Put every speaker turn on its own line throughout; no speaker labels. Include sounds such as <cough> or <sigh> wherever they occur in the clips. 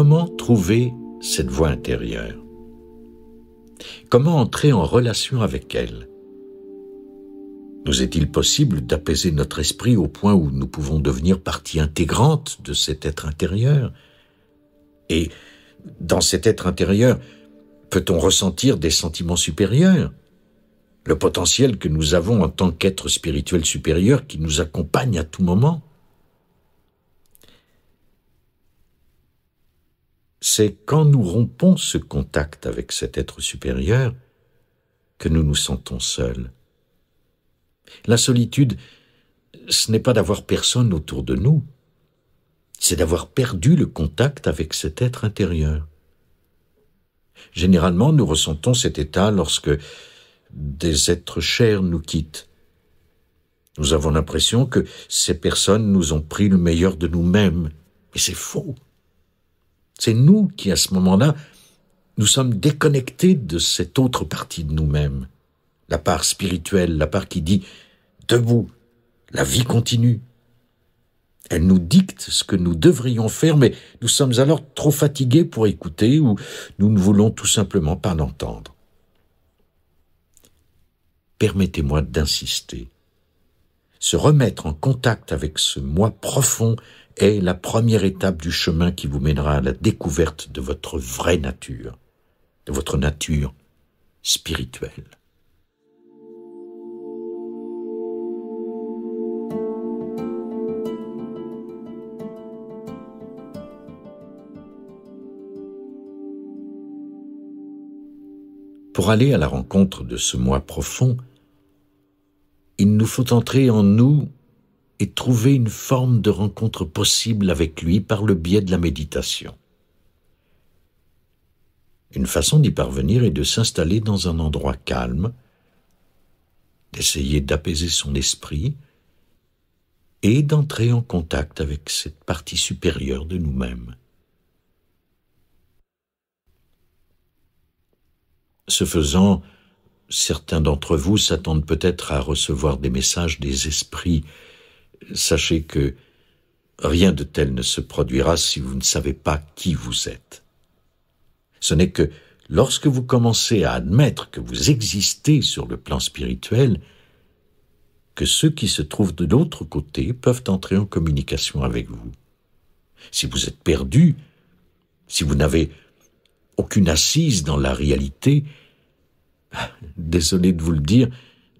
Comment trouver cette voie intérieure Comment entrer en relation avec elle Nous est-il possible d'apaiser notre esprit au point où nous pouvons devenir partie intégrante de cet être intérieur Et dans cet être intérieur, peut-on ressentir des sentiments supérieurs Le potentiel que nous avons en tant qu'être spirituel supérieur qui nous accompagne à tout moment c'est quand nous rompons ce contact avec cet être supérieur que nous nous sentons seuls. La solitude, ce n'est pas d'avoir personne autour de nous, c'est d'avoir perdu le contact avec cet être intérieur. Généralement, nous ressentons cet état lorsque des êtres chers nous quittent. Nous avons l'impression que ces personnes nous ont pris le meilleur de nous-mêmes, mais c'est faux. C'est nous qui, à ce moment-là, nous sommes déconnectés de cette autre partie de nous-mêmes, la part spirituelle, la part qui dit ⁇ Debout, la vie continue ⁇ Elle nous dicte ce que nous devrions faire, mais nous sommes alors trop fatigués pour écouter ou nous ne voulons tout simplement pas l'entendre. Permettez-moi d'insister. Se remettre en contact avec ce moi profond est la première étape du chemin qui vous mènera à la découverte de votre vraie nature, de votre nature spirituelle. Pour aller à la rencontre de ce moi profond, il nous faut entrer en nous et trouver une forme de rencontre possible avec lui par le biais de la méditation. Une façon d'y parvenir est de s'installer dans un endroit calme, d'essayer d'apaiser son esprit et d'entrer en contact avec cette partie supérieure de nous-mêmes. Ce faisant, certains d'entre vous s'attendent peut-être à recevoir des messages des esprits Sachez que rien de tel ne se produira si vous ne savez pas qui vous êtes. Ce n'est que lorsque vous commencez à admettre que vous existez sur le plan spirituel que ceux qui se trouvent de l'autre côté peuvent entrer en communication avec vous. Si vous êtes perdu, si vous n'avez aucune assise dans la réalité, <laughs> désolé de vous le dire,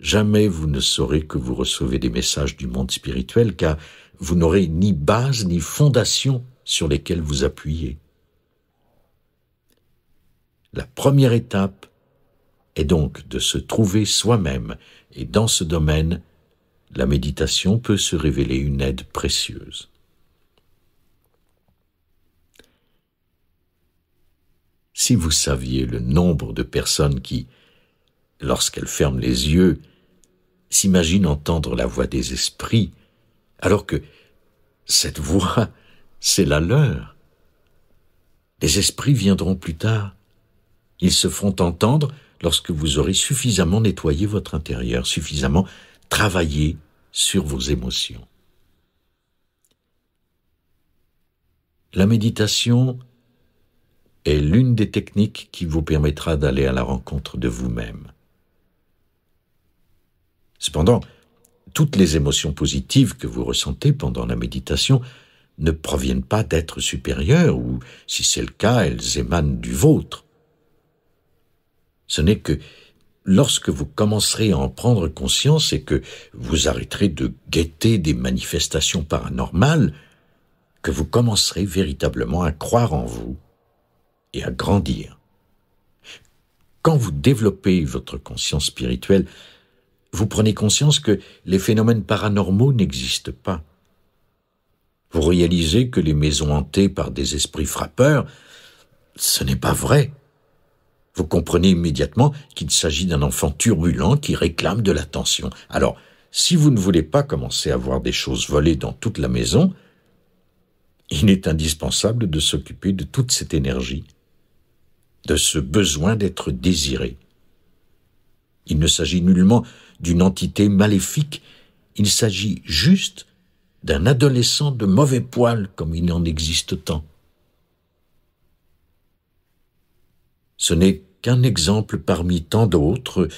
Jamais vous ne saurez que vous recevez des messages du monde spirituel car vous n'aurez ni base ni fondation sur lesquelles vous appuyez. La première étape est donc de se trouver soi-même et dans ce domaine, la méditation peut se révéler une aide précieuse. Si vous saviez le nombre de personnes qui, lorsqu'elles ferment les yeux, s'imagine entendre la voix des esprits, alors que cette voix, c'est la leur. Les esprits viendront plus tard. Ils se feront entendre lorsque vous aurez suffisamment nettoyé votre intérieur, suffisamment travaillé sur vos émotions. La méditation est l'une des techniques qui vous permettra d'aller à la rencontre de vous-même. Cependant, toutes les émotions positives que vous ressentez pendant la méditation ne proviennent pas d'êtres supérieurs, ou si c'est le cas, elles émanent du vôtre. Ce n'est que lorsque vous commencerez à en prendre conscience et que vous arrêterez de guetter des manifestations paranormales, que vous commencerez véritablement à croire en vous et à grandir. Quand vous développez votre conscience spirituelle, vous prenez conscience que les phénomènes paranormaux n'existent pas. Vous réalisez que les maisons hantées par des esprits frappeurs, ce n'est pas vrai. Vous comprenez immédiatement qu'il s'agit d'un enfant turbulent qui réclame de l'attention. Alors, si vous ne voulez pas commencer à voir des choses volées dans toute la maison, il est indispensable de s'occuper de toute cette énergie, de ce besoin d'être désiré. Il ne s'agit nullement d'une entité maléfique, il s'agit juste d'un adolescent de mauvais poil comme il en existe tant. Ce n'est qu'un exemple parmi tant d'autres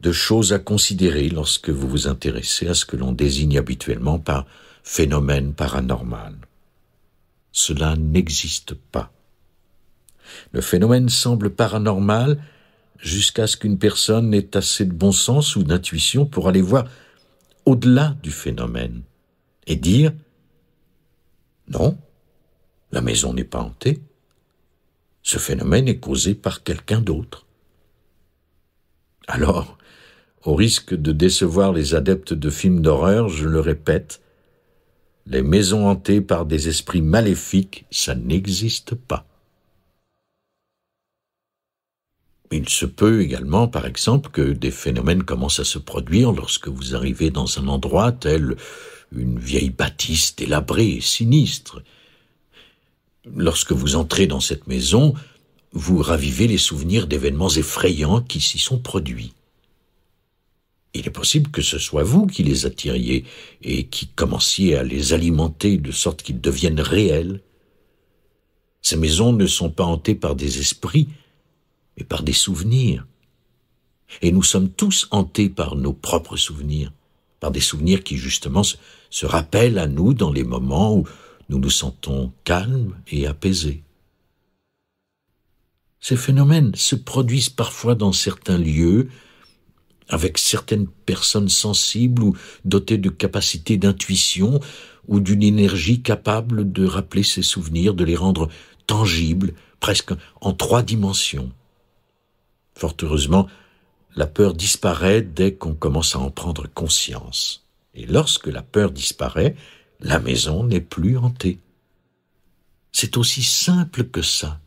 de choses à considérer lorsque vous vous intéressez à ce que l'on désigne habituellement par phénomène paranormal. Cela n'existe pas. Le phénomène semble paranormal jusqu'à ce qu'une personne ait assez de bon sens ou d'intuition pour aller voir au-delà du phénomène et dire Non, la maison n'est pas hantée. Ce phénomène est causé par quelqu'un d'autre. Alors, au risque de décevoir les adeptes de films d'horreur, je le répète, les maisons hantées par des esprits maléfiques, ça n'existe pas. Il se peut également, par exemple, que des phénomènes commencent à se produire lorsque vous arrivez dans un endroit tel une vieille bâtisse délabrée et sinistre. Lorsque vous entrez dans cette maison, vous ravivez les souvenirs d'événements effrayants qui s'y sont produits. Il est possible que ce soit vous qui les attiriez et qui commenciez à les alimenter de sorte qu'ils deviennent réels. Ces maisons ne sont pas hantées par des esprits, mais par des souvenirs. Et nous sommes tous hantés par nos propres souvenirs, par des souvenirs qui justement se rappellent à nous dans les moments où nous nous sentons calmes et apaisés. Ces phénomènes se produisent parfois dans certains lieux, avec certaines personnes sensibles ou dotées de capacités d'intuition ou d'une énergie capable de rappeler ces souvenirs, de les rendre tangibles, presque en trois dimensions. Fort heureusement, la peur disparaît dès qu'on commence à en prendre conscience. Et lorsque la peur disparaît, la maison n'est plus hantée. C'est aussi simple que ça.